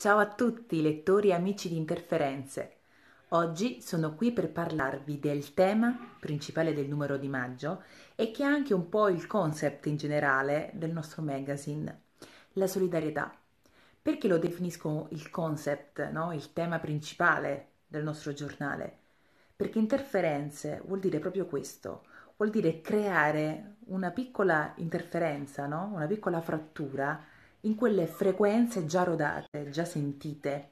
Ciao a tutti lettori e amici di Interferenze. Oggi sono qui per parlarvi del tema principale del numero di maggio e che è anche un po' il concept in generale del nostro magazine, la solidarietà. Perché lo definisco il concept, no? il tema principale del nostro giornale? Perché interferenze vuol dire proprio questo, vuol dire creare una piccola interferenza, no? una piccola frattura in quelle frequenze già rodate, già sentite,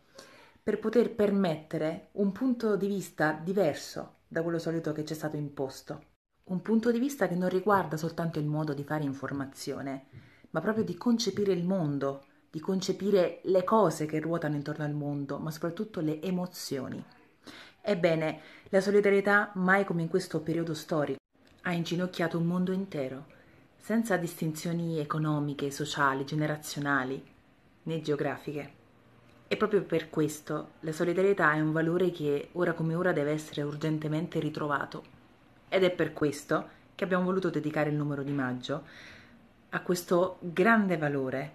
per poter permettere un punto di vista diverso da quello solito che ci è stato imposto. Un punto di vista che non riguarda soltanto il modo di fare informazione, ma proprio di concepire il mondo, di concepire le cose che ruotano intorno al mondo, ma soprattutto le emozioni. Ebbene, la solidarietà, mai come in questo periodo storico, ha inginocchiato un mondo intero senza distinzioni economiche, sociali, generazionali, né geografiche. E proprio per questo la solidarietà è un valore che ora come ora deve essere urgentemente ritrovato. Ed è per questo che abbiamo voluto dedicare il numero di maggio a questo grande valore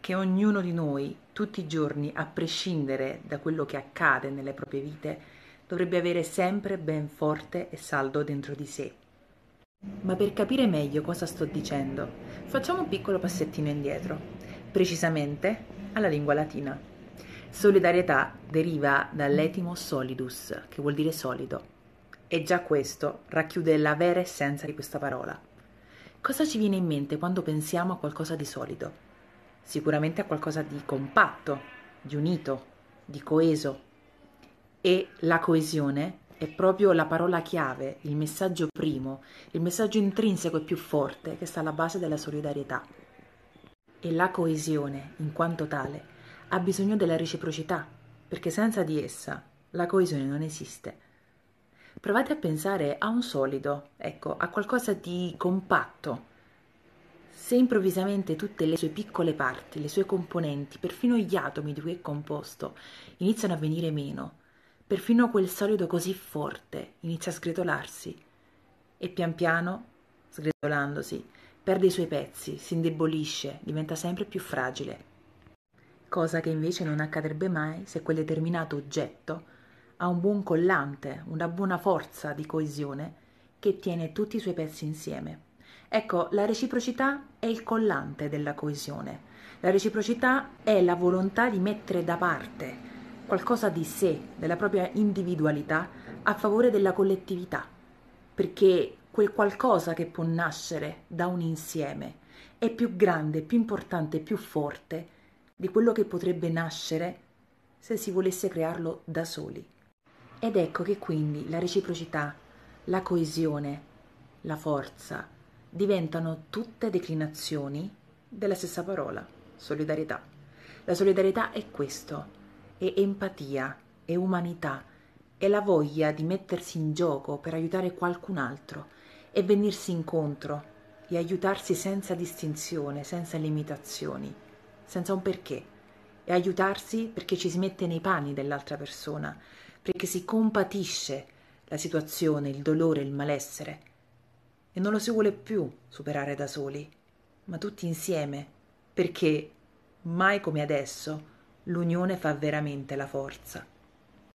che ognuno di noi tutti i giorni, a prescindere da quello che accade nelle proprie vite, dovrebbe avere sempre ben forte e saldo dentro di sé. Ma per capire meglio cosa sto dicendo, facciamo un piccolo passettino indietro, precisamente alla lingua latina. Solidarietà deriva dall'etimo solidus, che vuol dire solido, e già questo racchiude la vera essenza di questa parola. Cosa ci viene in mente quando pensiamo a qualcosa di solido? Sicuramente a qualcosa di compatto, di unito, di coeso. E la coesione è proprio la parola chiave, il messaggio primo, il messaggio intrinseco e più forte che sta alla base della solidarietà. E la coesione, in quanto tale, ha bisogno della reciprocità, perché senza di essa la coesione non esiste. Provate a pensare a un solido, ecco, a qualcosa di compatto. Se improvvisamente tutte le sue piccole parti, le sue componenti, perfino gli atomi di cui è composto, iniziano a venire meno, Perfino quel solido così forte inizia a sgretolarsi e pian piano, sgretolandosi, perde i suoi pezzi, si indebolisce, diventa sempre più fragile. Cosa che invece non accadrebbe mai se quel determinato oggetto ha un buon collante, una buona forza di coesione che tiene tutti i suoi pezzi insieme. Ecco, la reciprocità è il collante della coesione. La reciprocità è la volontà di mettere da parte qualcosa di sé, della propria individualità, a favore della collettività, perché quel qualcosa che può nascere da un insieme è più grande, più importante, più forte di quello che potrebbe nascere se si volesse crearlo da soli. Ed ecco che quindi la reciprocità, la coesione, la forza diventano tutte declinazioni della stessa parola, solidarietà. La solidarietà è questo, e empatia e umanità è la voglia di mettersi in gioco per aiutare qualcun altro e venirsi incontro e aiutarsi senza distinzione, senza limitazioni, senza un perché, e aiutarsi perché ci si mette nei panni dell'altra persona, perché si compatisce la situazione, il dolore, il malessere, e non lo si vuole più superare da soli, ma tutti insieme, perché mai come adesso l'unione fa veramente la forza